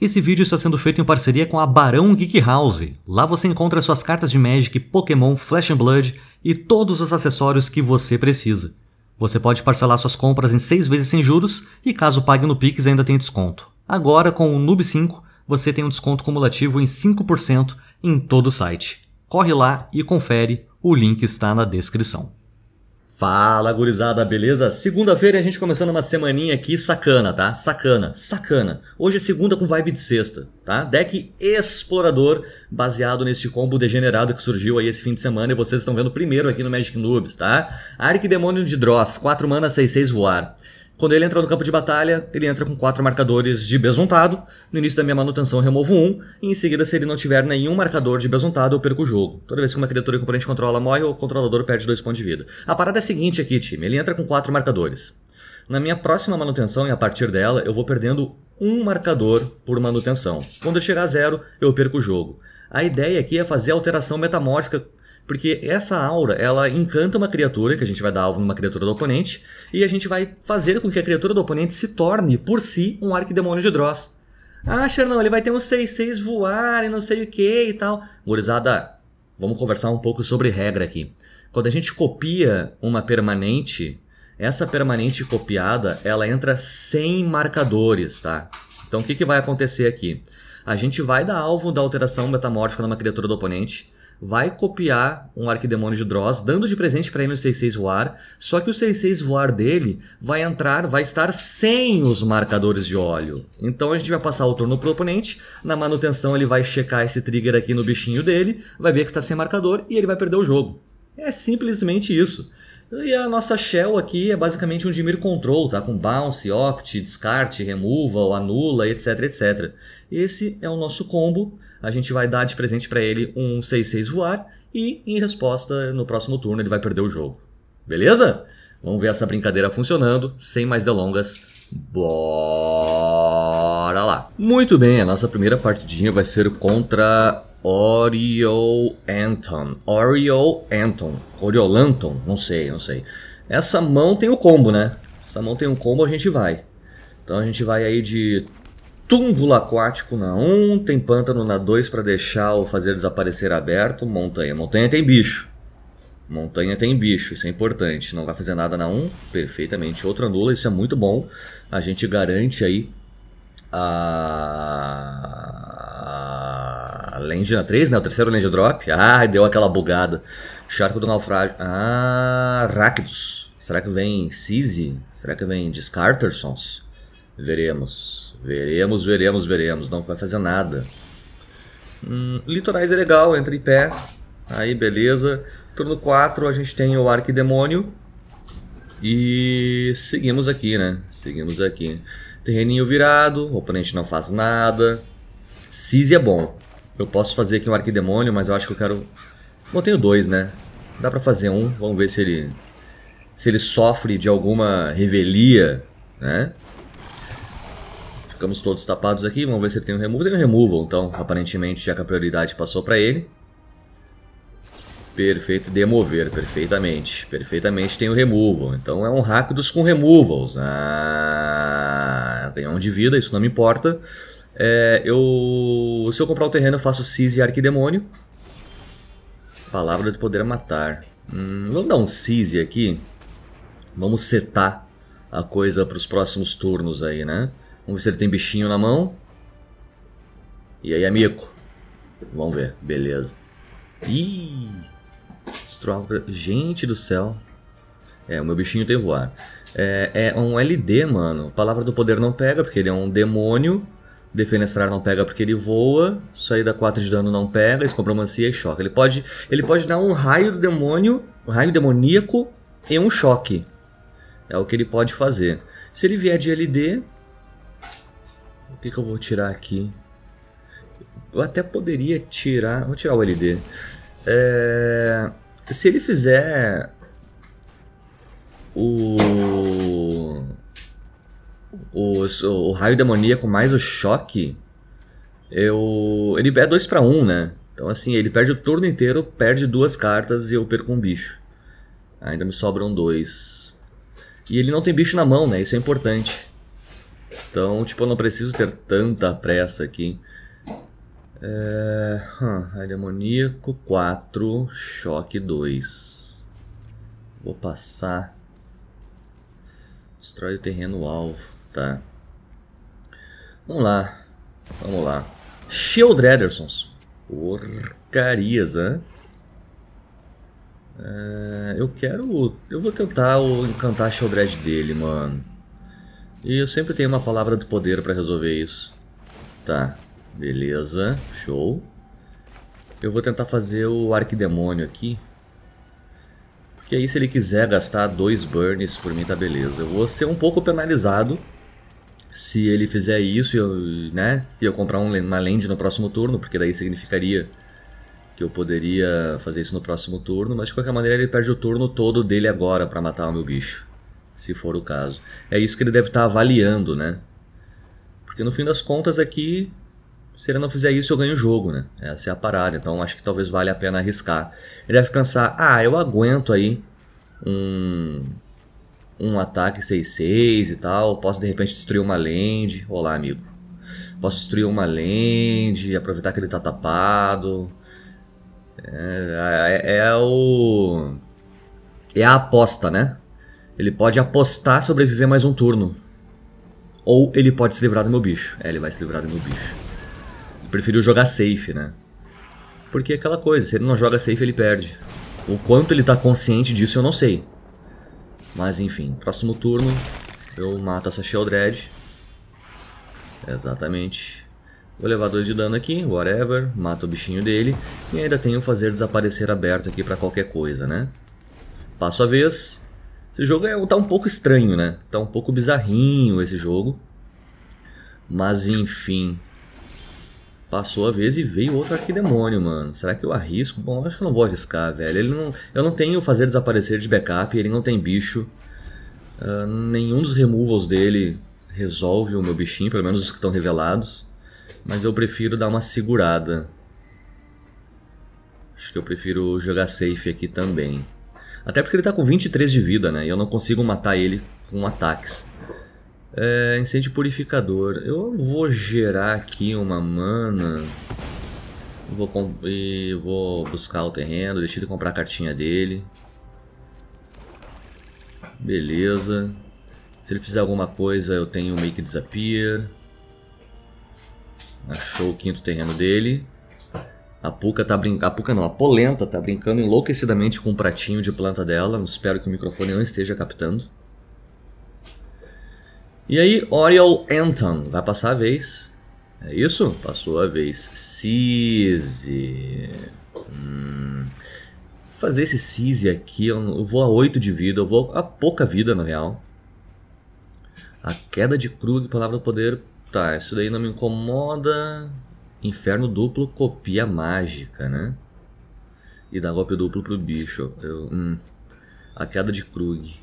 Esse vídeo está sendo feito em parceria com a Barão Geek House. Lá você encontra suas cartas de Magic, Pokémon, Flash and Blood e todos os acessórios que você precisa. Você pode parcelar suas compras em 6 vezes sem juros e caso pague no Pix ainda tem desconto. Agora com o Noob 5 você tem um desconto cumulativo em 5% em todo o site. Corre lá e confere, o link está na descrição. Fala, gurizada, beleza? Segunda-feira a gente começando uma semaninha aqui sacana, tá? Sacana, sacana. Hoje é segunda com vibe de sexta, tá? Deck explorador baseado nesse combo degenerado que surgiu aí esse fim de semana e vocês estão vendo primeiro aqui no Magic Noobs, tá? Arquidemônio de Dross, 4 mana, 6, 6 voar. Quando ele entra no campo de batalha, ele entra com quatro marcadores de besuntado. No início da minha manutenção, eu removo um, e em seguida, se ele não tiver nenhum marcador de besuntado, eu perco o jogo. Toda vez que uma criatura que o controla morre, o controlador perde dois pontos de vida. A parada é a seguinte aqui, time: ele entra com quatro marcadores. Na minha próxima manutenção e a partir dela, eu vou perdendo um marcador por manutenção. Quando eu chegar a zero, eu perco o jogo. A ideia aqui é fazer a alteração metamórfica porque essa aura, ela encanta uma criatura, que a gente vai dar alvo numa criatura do oponente, e a gente vai fazer com que a criatura do oponente se torne, por si, um arquidemônio de Dross. Ah, Xernão, ele vai ter um 6-6 voar e não sei o que e tal. Gurizada, vamos conversar um pouco sobre regra aqui. Quando a gente copia uma permanente, essa permanente copiada, ela entra sem marcadores, tá? Então o que, que vai acontecer aqui? A gente vai dar alvo da alteração metamórfica numa criatura do oponente, vai copiar um arquidemônio de Dross, dando de presente para ele o 66 voar, só que o 66 voar dele vai entrar, vai estar sem os marcadores de óleo. Então a gente vai passar o turno pro oponente, na manutenção ele vai checar esse trigger aqui no bichinho dele, vai ver que está sem marcador e ele vai perder o jogo. É simplesmente isso. E a nossa shell aqui é basicamente um dimir control, tá? Com bounce, opt, descarte, removal, anula, etc, etc. Esse é o nosso combo a gente vai dar de presente para ele um 6-6 voar e, em resposta, no próximo turno ele vai perder o jogo. Beleza? Vamos ver essa brincadeira funcionando, sem mais delongas. Bora lá! Muito bem, a nossa primeira partidinha vai ser contra Oriol Anton. Oriol Anton. Oriolanton? Não sei, não sei. Essa mão tem o combo, né? Essa mão tem um combo, a gente vai. Então a gente vai aí de túmulo aquático na 1, um, tem pântano na 2 para deixar ou fazer desaparecer aberto, montanha. Montanha tem bicho. Montanha tem bicho, isso é importante. Não vai fazer nada na 1, um, perfeitamente. Outro anula, isso é muito bom. A gente garante aí a... a land na 3, né? O terceiro land drop. Ah, deu aquela bugada. Charco do naufrágio. Ah, Rakdos. Será que vem Seize? Será que vem Descartersons? Veremos. Veremos, veremos, veremos. Não vai fazer nada. Hum, litorais é legal, entra em pé. Aí, beleza. Turno 4 a gente tem o Arquidemônio. E seguimos aqui, né? Seguimos aqui. Terreninho virado, o oponente não faz nada. Cis é bom. Eu posso fazer aqui um Arquidemônio, mas eu acho que eu quero... Bom, tenho dois, né? Dá pra fazer um. Vamos ver se ele... Se ele sofre de alguma revelia, né? ficamos todos tapados aqui, vamos ver se ele tem um removal. Tem um removal, então aparentemente já que a prioridade passou pra ele. Perfeito, demover, perfeitamente. Perfeitamente tem o removal. Então é um Rakdos com removals. Ah, ganhar um de vida, isso não me importa. É, eu, se eu comprar o terreno, eu faço Seize e Arquidemônio. Palavra de poder é matar. Hum, vamos dar um Seize aqui. Vamos setar a coisa para os próximos turnos aí, né? Vamos ver se ele tem bichinho na mão. E aí, amigo? Vamos ver. Beleza. Ih! Gente do céu. É, o meu bichinho tem voar. É, é um LD, mano. Palavra do poder não pega, porque ele é um demônio. Defenestrar não pega porque ele voa. Isso aí dá 4 de dano não pega. Escompromancia e choque. Ele pode, ele pode dar um raio do demônio, um raio demoníaco e um choque. É o que ele pode fazer. Se ele vier de LD, o que, que eu vou tirar aqui? Eu até poderia tirar. Vou tirar o LD. É, se ele fizer. O, o. O, raio demoníaco mais o choque. Eu. Ele é 2 para 1, um, né? Então assim, ele perde o turno inteiro, perde duas cartas e eu perco um bicho. Ainda me sobram dois. E ele não tem bicho na mão, né? Isso é importante. Então, tipo, eu não preciso ter tanta pressa aqui. É... Hum, demoníaco 4, choque 2. Vou passar. Destrói o terreno alvo, tá. Vamos lá. Vamos lá. Shield Edersons. Porcarias, né? É, eu quero... Eu vou tentar encantar a Shieldred dele, mano. E eu sempre tenho uma palavra do poder para resolver isso. Tá, beleza, show. Eu vou tentar fazer o Arquidemônio aqui. porque aí se ele quiser gastar dois burns por mim tá beleza. Eu vou ser um pouco penalizado se ele fizer isso e eu, né, e eu comprar um, uma land no próximo turno, porque daí significaria que eu poderia fazer isso no próximo turno, mas de qualquer maneira ele perde o turno todo dele agora para matar o meu bicho se for o caso. É isso que ele deve estar tá avaliando, né? Porque no fim das contas aqui, é se ele não fizer isso, eu ganho o jogo, né? Essa é a parada. Então acho que talvez valha a pena arriscar. Ele deve pensar, ah, eu aguento aí um, um ataque 6-6 e tal. Posso de repente destruir uma land. Olá, amigo. Posso destruir uma land, aproveitar que ele tá tapado. É, é, é o. É a aposta, né? Ele pode apostar sobreviver mais um turno. Ou ele pode se livrar do meu bicho. É, ele vai se livrar do meu bicho. Ele preferiu jogar safe, né? Porque é aquela coisa, se ele não joga safe, ele perde. O quanto ele tá consciente disso, eu não sei. Mas enfim, próximo turno eu mato essa Sheldred. Exatamente. Vou levar dois de dano aqui, whatever, mato o bichinho dele. E ainda tenho fazer desaparecer aberto aqui pra qualquer coisa, né? Passo a vez, esse jogo é, tá um pouco estranho, né? Tá um pouco bizarrinho esse jogo. Mas enfim. Passou a vez e veio outro arquidemônio, mano. Será que eu arrisco? Bom, acho que eu não vou arriscar, velho. Ele não, eu não tenho fazer desaparecer de backup, ele não tem bicho. Uh, nenhum dos removals dele resolve o meu bichinho, pelo menos os que estão revelados. Mas eu prefiro dar uma segurada. Acho que eu prefiro jogar safe aqui também. Até porque ele tá com 23 de vida, né? E eu não consigo matar ele com ataques. É, incêndio purificador. Eu vou gerar aqui uma mana. Vou, e vou buscar o terreno. Deixa ele comprar a cartinha dele. Beleza. Se ele fizer alguma coisa, eu tenho Make Disappear. Achou o quinto terreno dele. A Puca tá brincando. A Puca não, a Polenta tá brincando enlouquecidamente com o um pratinho de planta dela. Espero que o microfone não esteja captando. E aí, Oriol Anton vai passar a vez. É isso? Passou a vez. Cise. Hum. Fazer esse Cise aqui, eu vou a 8 de vida, eu vou a pouca vida na real. A queda de Krug, palavra do poder. Tá, isso daí não me incomoda. Inferno duplo, copia mágica, né? E dá golpe duplo pro bicho. Eu, hum, a queda de Krug.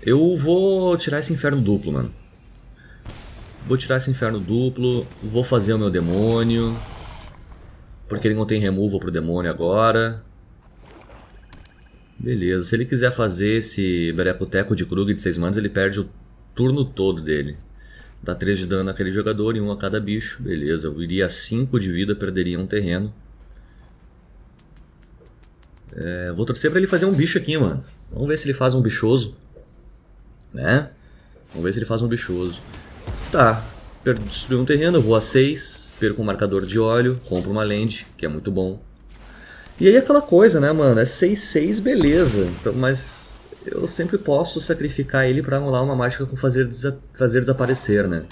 Eu vou tirar esse inferno duplo, mano. Vou tirar esse inferno duplo, vou fazer o meu demônio. Porque ele não tem removal pro demônio agora. Beleza, se ele quiser fazer esse Berecoteco de Krug de 6 manos, ele perde o turno todo dele. Dá 3 de dano naquele jogador e um a cada bicho. Beleza, eu iria a 5 de vida, perderia um terreno. É, vou torcer para ele fazer um bicho aqui, mano. Vamos ver se ele faz um bichoso. Né? Vamos ver se ele faz um bichoso. Tá. destruiu um terreno, eu vou a 6. Perco um marcador de óleo. Compro uma lente, que é muito bom. E aí aquela coisa, né, mano? É 6-6, beleza. Então, mas eu sempre posso sacrificar ele para anular uma mágica com fazer, desa fazer desaparecer, né?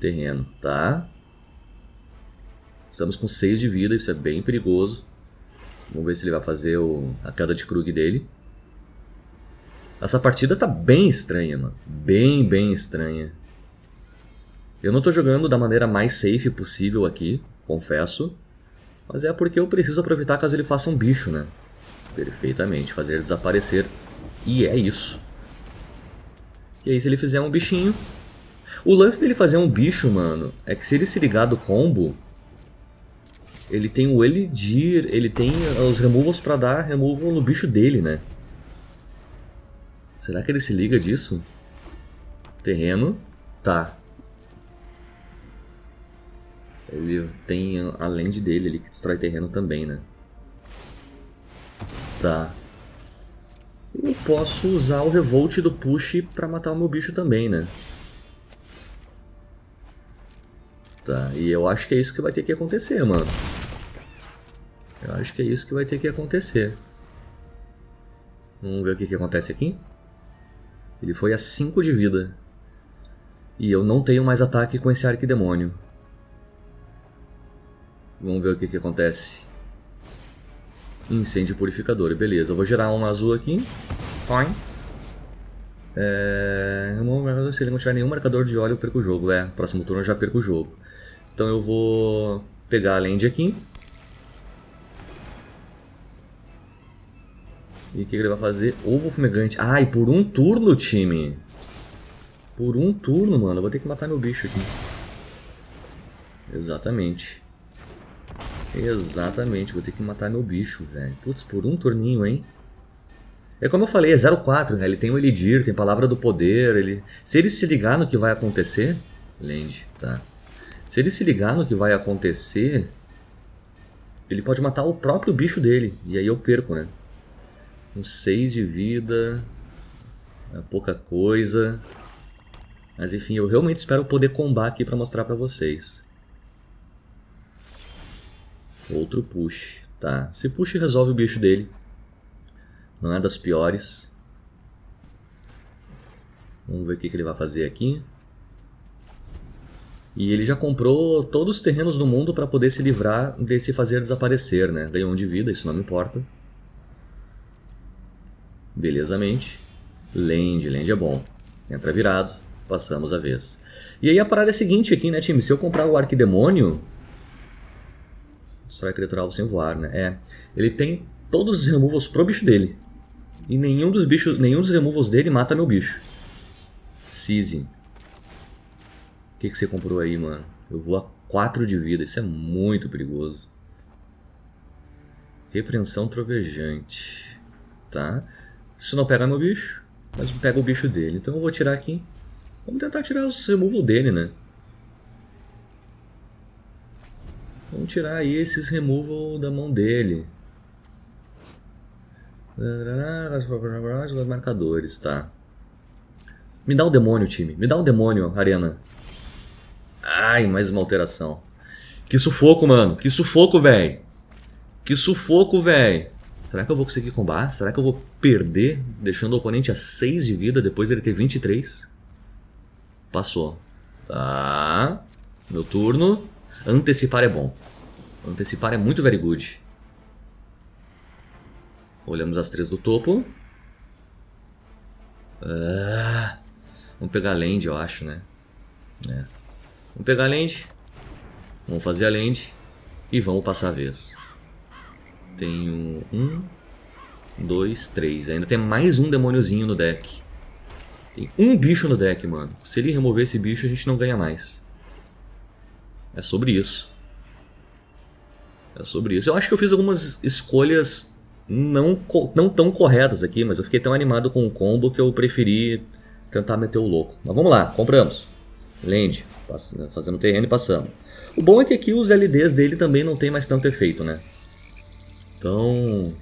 Terreno, tá? Estamos com 6 de vida, isso é bem perigoso. Vamos ver se ele vai fazer o... a queda de Krug dele. Essa partida tá bem estranha, mano. Bem, bem estranha. Eu não tô jogando da maneira mais safe possível aqui, confesso. Mas é porque eu preciso aproveitar caso ele faça um bicho, né? Perfeitamente, fazer desaparecer. E é isso. E aí se ele fizer um bichinho... O lance dele fazer um bicho, mano, é que se ele se ligar do combo, ele tem o Elidir, ele tem os removals pra dar removal no bicho dele, né? Será que ele se liga disso? Terreno, tá. Ele tem a land dele ali que destrói terreno também, né? tá. Eu posso usar o Revolt do Push pra matar o meu bicho também, né? Tá, e eu acho que é isso que vai ter que acontecer, mano. Eu acho que é isso que vai ter que acontecer. Vamos ver o que, que acontece aqui. Ele foi a 5 de vida. E eu não tenho mais ataque com esse arquidemônio. Vamos ver o que, que acontece. Incêndio purificador, beleza. Eu vou gerar um azul aqui. Fine. É... Se ele não tiver nenhum marcador de óleo, eu perco o jogo. É, próximo turno eu já perco o jogo. Então eu vou pegar a land aqui. E o que ele vai fazer? Ovo fumegante. Ai, por um turno, time. Por um turno, mano. Eu vou ter que matar meu bicho aqui. Exatamente. Exatamente, vou ter que matar meu bicho, velho. Putz, por um turninho, hein? É como eu falei, é 04, né? Ele tem o Elidir, tem Palavra do Poder, ele... Se ele se ligar no que vai acontecer... Land, tá. Se ele se ligar no que vai acontecer... Ele pode matar o próprio bicho dele, e aí eu perco, né? Um 6 de vida... É pouca coisa... Mas enfim, eu realmente espero poder combar aqui pra mostrar pra vocês. Outro push, tá. Se push resolve o bicho dele. Não é das piores. Vamos ver o que, ele vai fazer aqui. E ele já comprou todos os terrenos do mundo para poder se livrar desse fazer desaparecer, né? Ganhou um de vida, isso não me importa. Belezamente. Land, land é bom. Entra virado, passamos a vez. E aí a parada é a seguinte aqui, né, time? Se eu comprar o Arquidemônio, Strike Criatural sem voar, né? É. Ele tem todos os removals pro bicho dele. E nenhum dos bichos, nenhum dos removals dele mata meu bicho. Season. O que, que você comprou aí, mano? Eu vou a 4 de vida, isso é muito perigoso. Repreensão trovejante. Tá? Isso não pega meu bicho, mas pega o bicho dele. Então eu vou tirar aqui. Vamos tentar tirar os removals dele, né? Vamos tirar aí esses removal da mão dele. Os marcadores, tá. Me dá um demônio, time. Me dá um demônio, Arena. Ai, mais uma alteração. Que sufoco, mano. Que sufoco, velho. Que sufoco, velho. Será que eu vou conseguir combar? Será que eu vou perder deixando o oponente a 6 de vida depois dele ter 23? Passou. Tá. Meu turno. Antecipar é bom. Antecipar é muito very good. Olhamos as três do topo. Ah, vamos pegar a land, eu acho, né? É. Vamos pegar a land. Vamos fazer a land. E vamos passar a vez. Tenho um, dois, três. Ainda tem mais um demôniozinho no deck. Tem um bicho no deck, mano. Se ele remover esse bicho, a gente não ganha mais. É sobre isso. É sobre isso. Eu acho que eu fiz algumas escolhas não, não tão corretas aqui, mas eu fiquei tão animado com o combo que eu preferi tentar meter o louco. Mas vamos lá, compramos. Land, né, fazendo terreno e passamos. O bom é que aqui os LDs dele também não tem mais tanto efeito, né? Então,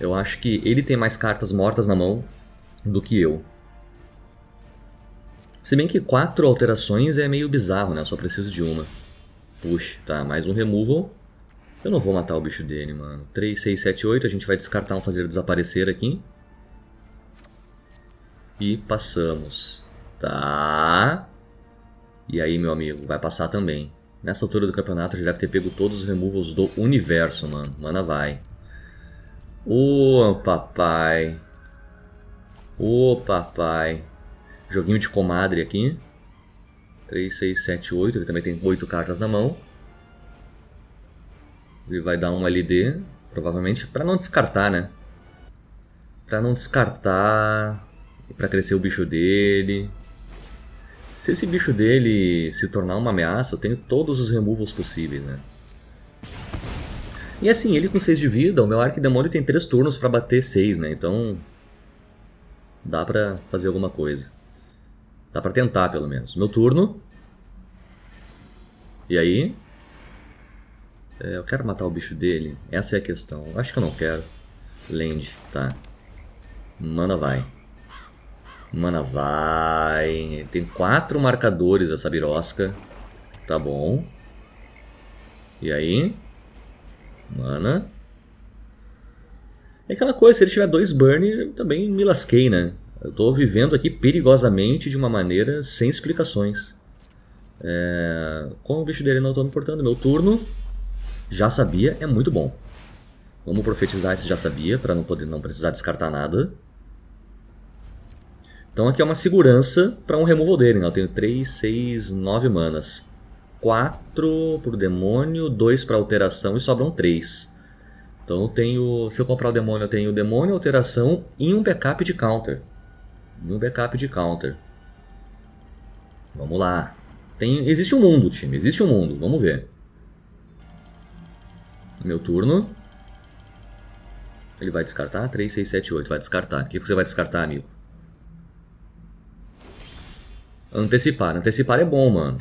eu acho que ele tem mais cartas mortas na mão do que eu. Se bem que quatro alterações é meio bizarro, né? Eu só preciso de uma. Puxe, tá, mais um removal. Eu não vou matar o bicho dele, mano. 3, 6, 7, 8. A gente vai descartar um fazer desaparecer aqui. E passamos. Tá. E aí, meu amigo, vai passar também. Nessa altura do campeonato já deve ter pego todos os removals do universo, mano. Mana vai. Ô, oh, papai. Ô, oh, papai. Joguinho de comadre aqui. 3, 6, 7, 8. Ele também tem 8 cartas na mão. Ele vai dar um LD, provavelmente, para não descartar, né? Para não descartar, para crescer o bicho dele. Se esse bicho dele se tornar uma ameaça, eu tenho todos os removals possíveis, né? E assim, ele com 6 de vida, o meu Arquidemônio tem 3 turnos para bater 6, né? Então, dá pra fazer alguma coisa. Dá pra tentar, pelo menos. Meu turno. E aí? É, eu quero matar o bicho dele. Essa é a questão. Acho que eu não quero. Land, tá. Mana vai. Mana vai. Tem quatro marcadores essa birosca. Tá bom. E aí? Mana. É aquela coisa, se ele tiver dois burn, eu também me lasquei, né? Eu estou vivendo aqui perigosamente de uma maneira sem explicações. É... o bicho dele não estou me importando. meu turno já sabia é muito bom. Vamos profetizar esse já sabia para não poder não precisar descartar nada. Então aqui é uma segurança para um removal dele. Né? Eu tenho 3, 6, 9 manas. 4 para o demônio, 2 para alteração e sobram 3. Então eu tenho. Se eu comprar o demônio, eu tenho demônio, alteração e um backup de counter e um backup de counter. Vamos lá. Tem, existe um mundo, time. Existe um mundo. Vamos ver. Meu turno. Ele vai descartar? 3, 6, 7, 8. Vai descartar. O que você vai descartar, amigo? Antecipar. Antecipar é bom, mano.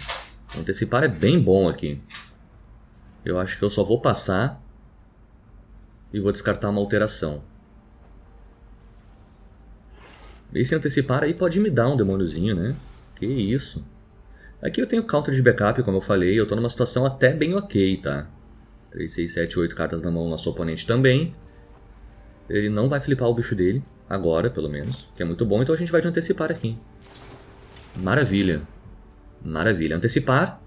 Antecipar é bem bom aqui. Eu acho que eu só vou passar e vou descartar uma alteração. E se antecipar aí pode me dar um demôniozinho, né? Que isso. Aqui eu tenho counter de backup, como eu falei, eu tô numa situação até bem ok, tá? 3, 6, 7, 8 cartas na mão, nosso oponente também. Ele não vai flipar o bicho dele, agora pelo menos, que é muito bom, então a gente vai de antecipar aqui. Maravilha. Maravilha. Antecipar.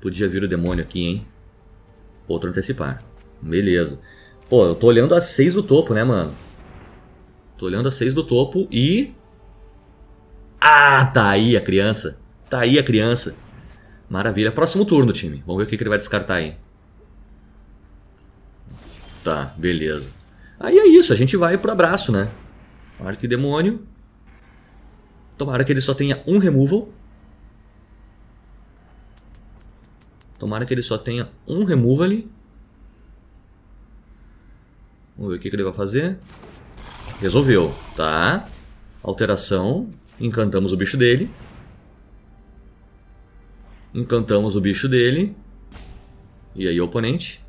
Podia vir o demônio aqui, hein? Outro antecipar. Beleza. Pô, eu tô olhando as 6 do topo, né, mano? Tô olhando a 6 do topo e. Ah, tá aí a criança. Tá aí a criança. Maravilha. Próximo turno, time. Vamos ver o que ele vai descartar aí. Tá, beleza. Aí é isso, a gente vai pro abraço, né? Arquidemônio. Tomara que ele só tenha um removal. Tomara que ele só tenha um removal ali. Vamos ver o que, que ele vai fazer. Resolveu, tá? Alteração. Encantamos o bicho dele. Encantamos o bicho dele. E aí, oponente?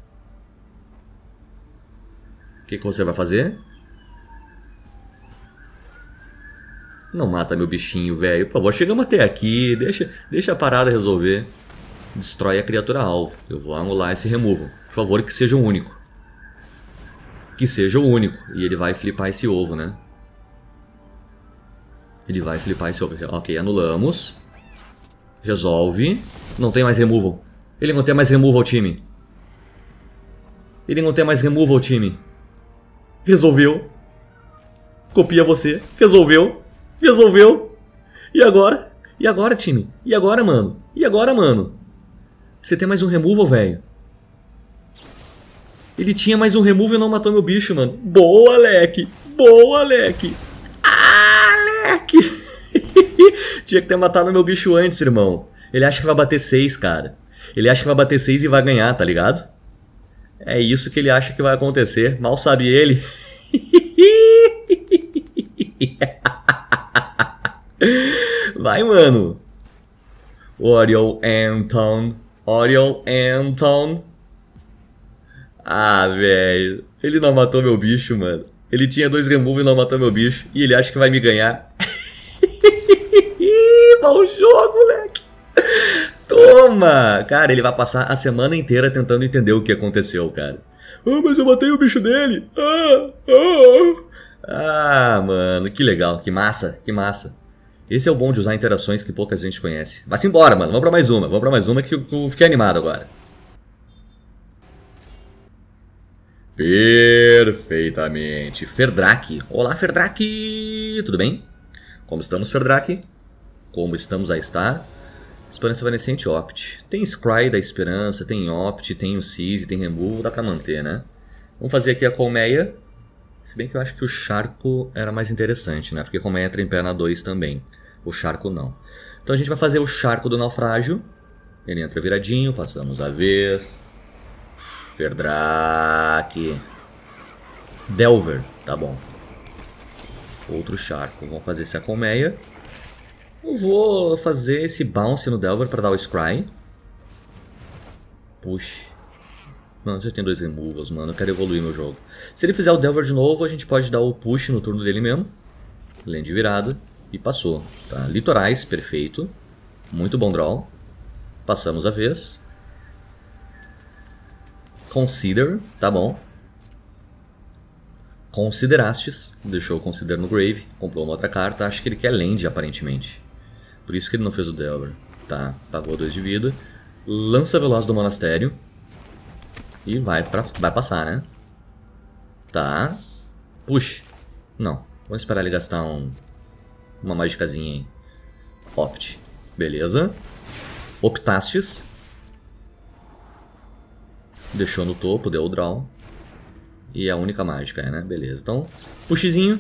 O que, que você vai fazer? Não mata meu bichinho, velho. Por favor, chegamos até aqui. Deixa, deixa a parada resolver. Destrói a criatura alvo. Eu vou anular esse removal. Por favor, que seja um único que seja o único. E ele vai flipar esse ovo, né? Ele vai flipar esse ovo. Ok, anulamos. Resolve. Não tem mais removal. Ele não tem mais removal, time. Ele não tem mais removal, time. Resolveu. Copia você. Resolveu. Resolveu. E agora? E agora, time? E agora, mano? E agora, mano? Você tem mais um removal, velho. Ele tinha mais um remove e não matou meu bicho, mano. Boa, leque. Boa, leque. Ah, leque. tinha que ter matado meu bicho antes, irmão. Ele acha que vai bater 6, cara. Ele acha que vai bater 6 e vai ganhar, tá ligado? É isso que ele acha que vai acontecer. Mal sabe ele. vai, mano. Oriol Anton. Oriol Anton. Ah, velho. Ele não matou meu bicho, mano. Ele tinha dois removes e não matou meu bicho. E ele acha que vai me ganhar. Mal jogo, moleque. Toma! Cara, ele vai passar a semana inteira tentando entender o que aconteceu, cara. Ah, oh, mas eu matei o bicho dele. Ah, ah, Ah, mano, que legal, que massa, que massa. Esse é o bom de usar interações que pouca gente conhece. Mas embora, mano, vamos pra mais uma, vamos pra mais uma que eu fiquei animado agora. Perfeitamente. Ferdrak, Olá, Ferdrak, Tudo bem? Como estamos, Ferdrak? Como estamos a estar? Esperança Evanescente Opt. Tem Scry da Esperança, tem Opt, tem o Seize, tem Remove, dá pra manter, né? Vamos fazer aqui a Colmeia. Se bem que eu acho que o Charco era mais interessante, né? Porque a Colmeia entra em perna 2 também. O Charco não. Então a gente vai fazer o Charco do Naufrágio. Ele entra viradinho, passamos a vez. Verdrake. Delver, tá bom. Outro charco. Vamos fazer essa colmeia. Eu vou fazer esse bounce no Delver para dar o Scry. Puxa. Mano, já tem dois removals, mano. Eu quero evoluir meu jogo. Se ele fizer o Delver de novo, a gente pode dar o push no turno dele mesmo. Land virado E passou. Tá? Litorais, perfeito. Muito bom draw. Passamos a vez. Consider, tá bom. Considerastes, deixou o Consider no Grave, comprou uma outra carta, acho que ele quer Land, aparentemente. Por isso que ele não fez o Delver. Tá, pagou 2 de vida. Lança Veloz do Monastério. E vai, pra, vai passar, né? Tá. Push. Não. Vamos esperar ele gastar um, uma magicazinha aí. Opt. Beleza. Optastes. Deixou no topo, deu o draw. E é a única mágica, é, né? Beleza. Então, puxizinho.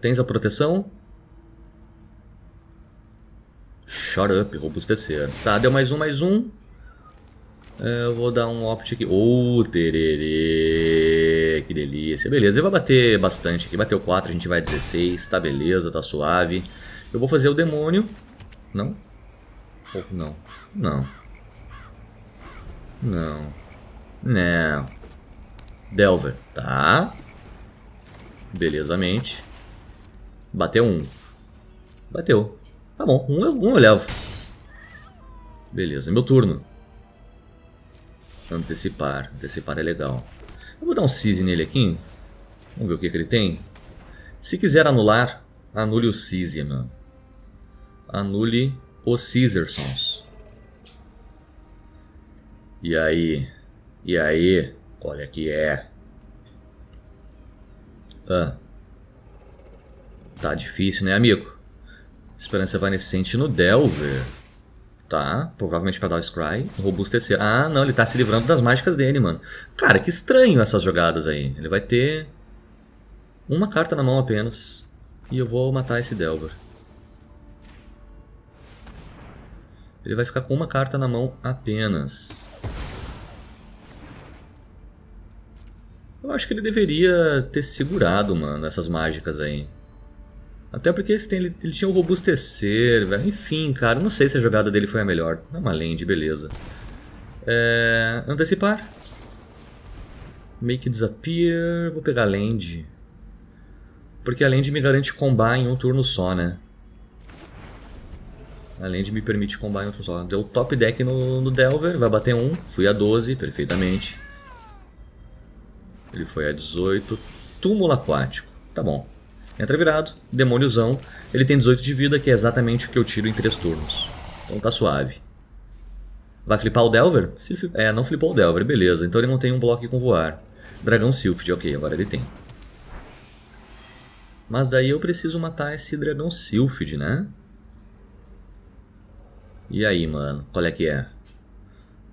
Tens a proteção. Shut up, robustecer. Tá, deu mais um, mais um. É, eu vou dar um opt aqui. Ô, oh, tererê. Que delícia. Beleza, ele vai bater bastante aqui. Bateu 4, a gente vai 16. Tá beleza, tá suave. Eu vou fazer o demônio. Não? Não. Não. Não. Não. Delver, tá. Belezamente. Bateu um. Bateu. Tá bom, um eu, um eu levo. Beleza, meu turno. Antecipar. Antecipar é legal. Eu vou dar um Seize nele aqui. Vamos ver o que, que ele tem. Se quiser anular, anule o Seize, mano. Anule os Caesarsons. E aí? E aí? Qual é que é? Ah. Tá difícil, né, amigo? Esperança evanescente no Delver. Tá, provavelmente pra dar o Scry, robustecer. É ah, não, ele tá se livrando das mágicas dele, mano. Cara, que estranho essas jogadas aí. Ele vai ter uma carta na mão apenas. E eu vou matar esse Delver. Ele vai ficar com uma carta na mão apenas. Eu acho que ele deveria ter segurado, mano, essas mágicas aí. Até porque esse tem, ele, ele, tinha o um robustecer, velho. Enfim, cara, não sei se a jogada dele foi a melhor. É uma land, beleza. É... Antecipar. Make disappear. Vou pegar land. Porque a land me garante combar em um turno só, né? Além de me permite combar em outro solo. Deu top deck no, no Delver, vai bater 1. Fui a 12, perfeitamente. Ele foi a 18. Túmulo aquático. Tá bom. Entra virado, demôniozão. Ele tem 18 de vida, que é exatamente o que eu tiro em 3 turnos. Então tá suave. Vai flipar o Delver? Flip... É, não flipou o Delver, beleza. Então ele não tem um bloco com voar. Dragão Sylphid, ok, agora ele tem. Mas daí eu preciso matar esse Dragão Sylphid, né? E aí, mano? Qual é que é?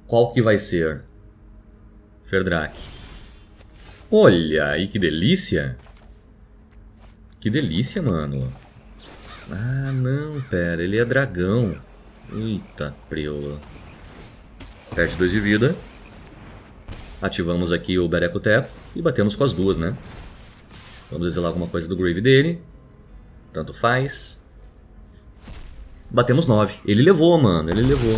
Qual que vai ser? Ferdrak. Olha aí, que delícia. Que delícia, mano. Ah, não, pera. Ele é dragão. Eita, preula. Perde dois de vida. Ativamos aqui o Bereco Teco e batemos com as duas, né? Vamos exilar alguma coisa do grave dele. Tanto faz. Batemos 9. Ele levou, mano. Ele levou.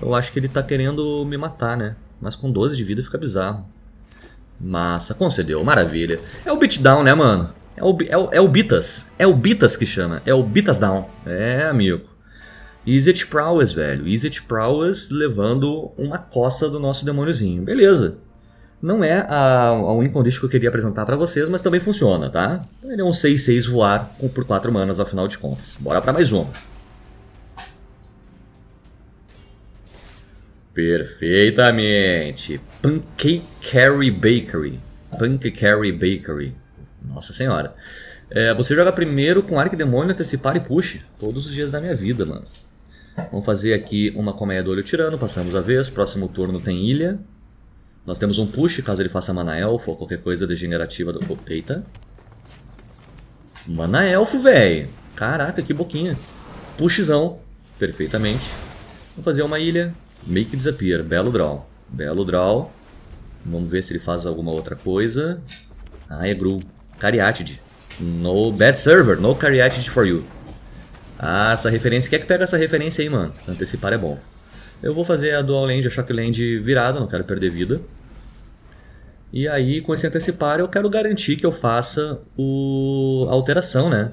Eu acho que ele tá querendo me matar, né? Mas com 12 de vida fica bizarro. Massa. Concedeu. Maravilha. É o beatdown, né, mano? É o, é o, é o Bitas. É o Bitas que chama. É o Bitas Down. É, amigo. Izzet Prowess, velho. Izzet Prowess levando uma coça do nosso demôniozinho. Beleza. Não é a, a win condition que eu queria apresentar para vocês, mas também funciona, tá? Ele é um 6-6 voar por 4 manas, afinal de contas. Bora para mais uma. Perfeitamente. Pancake Carry Bakery. Pancake Carry Bakery. Nossa senhora. É, você joga primeiro com Arc Demônio, Antecipar e Push. Todos os dias da minha vida, mano. Vamos fazer aqui uma colmeia do olho tirando, passamos a vez. Próximo turno tem ilha. Nós temos um push, caso ele faça mana elfo ou qualquer coisa degenerativa do... Oh, eita. Mana elfo, velho. Caraca, que boquinha. Pushzão. Perfeitamente. Vamos fazer uma ilha. Make Disappear, belo draw. Belo draw. Vamos ver se ele faz alguma outra coisa. Ah, é Gru. Cariatid. No bad server, no Cariatid for you. Ah, essa referência. Quem é que pega essa referência aí, mano? Antecipar é bom. Eu vou fazer a dual land, a shock land virada, não quero perder vida. E aí, com esse antecipar, eu quero garantir que eu faça o... a alteração, né?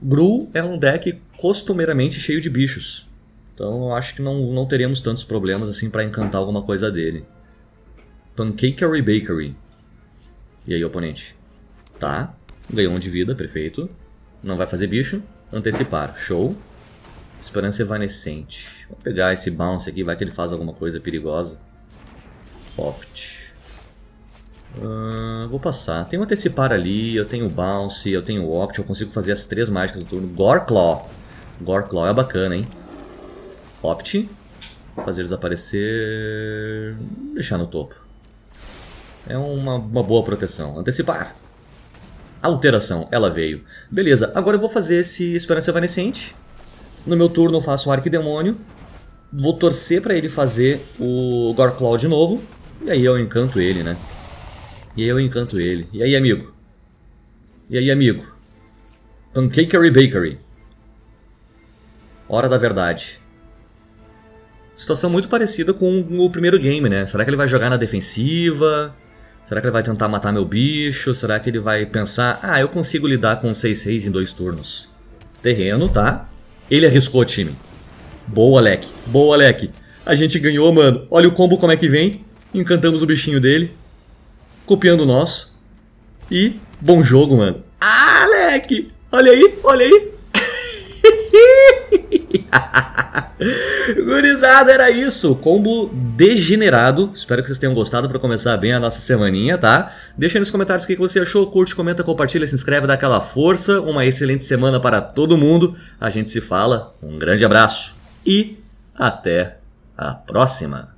Gru é um deck costumeiramente cheio de bichos. Então eu acho que não, não teremos tantos problemas assim para encantar alguma coisa dele. Pancakery Bakery. E aí, oponente? Tá. Ganhou um de vida, perfeito. Não vai fazer bicho. Antecipar. Show. Esperança Evanescente. Vou pegar esse bounce aqui, vai que ele faz alguma coisa perigosa. Opt. Uh, ah, vou passar. Tenho Antecipar ali, eu tenho Bounce, eu tenho Opt, eu consigo fazer as três mágicas do turno. Gorklaw. Gorklaw é bacana, hein? Opt. Fazer desaparecer. Deixar no topo. É uma, uma boa proteção. Antecipar. Alteração. Ela veio. Beleza, agora eu vou fazer esse Esperança Evanescente. No meu turno eu faço um Arquidemônio. Vou torcer para ele fazer o Gorclaw de novo. E aí eu encanto ele, né? E aí eu encanto ele. E aí, amigo? E aí, amigo? Pancakery Bakery. Hora da verdade. Situação muito parecida com o primeiro game, né? Será que ele vai jogar na defensiva? Será que ele vai tentar matar meu bicho? Será que ele vai pensar, ah, eu consigo lidar com 6-6 em dois turnos? Terreno, tá? Ele arriscou o time. Boa, Leque. Boa, Leque. A gente ganhou, mano. Olha o combo como é que vem. Encantamos o bichinho dele. Copiando o nosso. E bom jogo, mano. Ah, Leque! Olha aí, olha aí. Gurizada, era isso. Combo degenerado. Espero que vocês tenham gostado para começar bem a nossa semaninha, tá? Deixa aí nos comentários o que você achou. Curte, comenta, compartilha, se inscreve, dá aquela força. Uma excelente semana para todo mundo. A gente se fala. Um grande abraço e até a próxima.